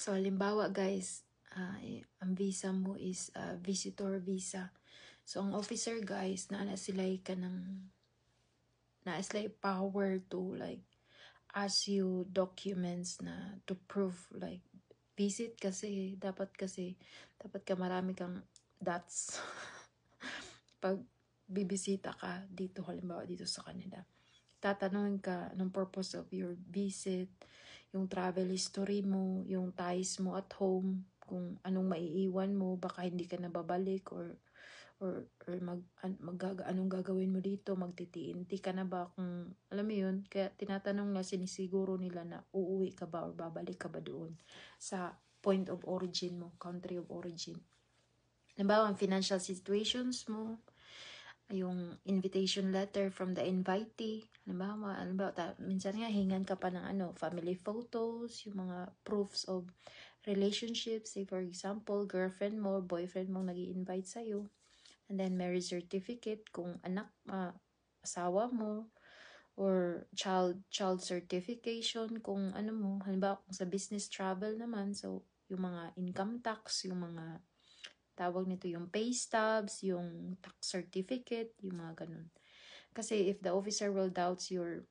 So, halimbawa guys, uh, ang visa mo is uh, visitor visa. So, ang officer guys, naana sila ka ng, naana power to like, ask you documents na to prove like, visit kasi, dapat kasi, dapat ka marami kang dots. Pag bibisita ka dito, halimbawa dito sa Canada, tatanungin ka ng purpose of your visit, yung travel history mo, yung ties mo at home, kung anong maiiwan mo, baka hindi ka nababalik or or, or mag, an, mag, anong gagawin mo dito, magtitiinti ka na ba kung, alam mo yun, kaya tinatanong na sinisiguro nila na uuwi ka ba or babalik ka ba doon sa point of origin mo, country of origin. Halimbawa, ang financial situations mo, yung invitation letter from the invitee. ba? Halimbawa, halimbawa ta, minsan nga hingan ka pa ng ano, family photos, yung mga proofs of relationship. Say for example, girlfriend mo, boyfriend mo nag invite sa'yo. And then marriage certificate kung anak, uh, asawa mo, or child child certification kung ano mo halimbawa kung sa business travel naman so yung mga income tax yung mga tawag nito yung pay stubs, yung tax certificate, yung mga ganun. Kasi if the officer will doubts your,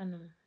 ano,